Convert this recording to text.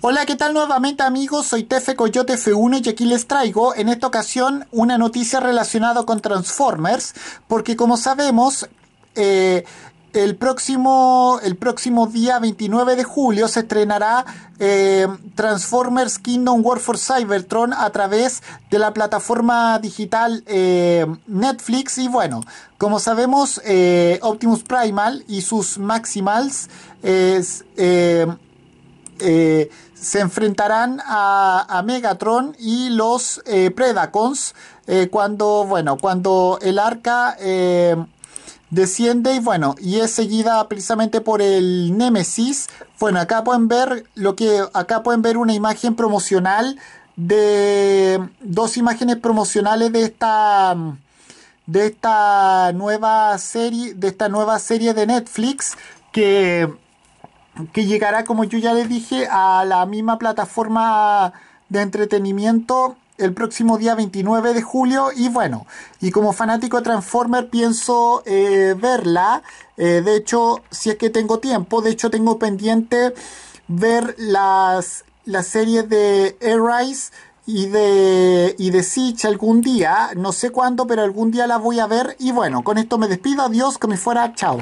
Hola, ¿qué tal nuevamente amigos? Soy Tefe Coyote F1 y aquí les traigo en esta ocasión una noticia relacionada con Transformers, porque como sabemos, eh, el próximo, el próximo día 29 de julio se estrenará eh, Transformers Kingdom War for Cybertron a través de la plataforma digital eh, Netflix. Y bueno, como sabemos, Optimus Primal y sus Maximals es, eh, se enfrentarán a, Megatron y los eh, Predacons eh, cuando, bueno, cuando el arca desciende y bueno, y es seguida precisamente por el Nemesis Bueno, acá pueden ver lo que, acá pueden ver una imagen promocional de dos imágenes promocionales de esta de esta nueva serie de esta nueva serie de Netflix que que llegará, como yo ya les dije, a la misma plataforma de entretenimiento el próximo día 29 de julio y bueno, y como fanático de Transformer pienso eh, verla, eh, de hecho, si es que tengo tiempo, de hecho tengo pendiente ver las, las series de Rise y de, y de algún día, no sé cuándo, pero algún día la voy a ver y bueno, con esto me despido, adiós, que me fuera, chao.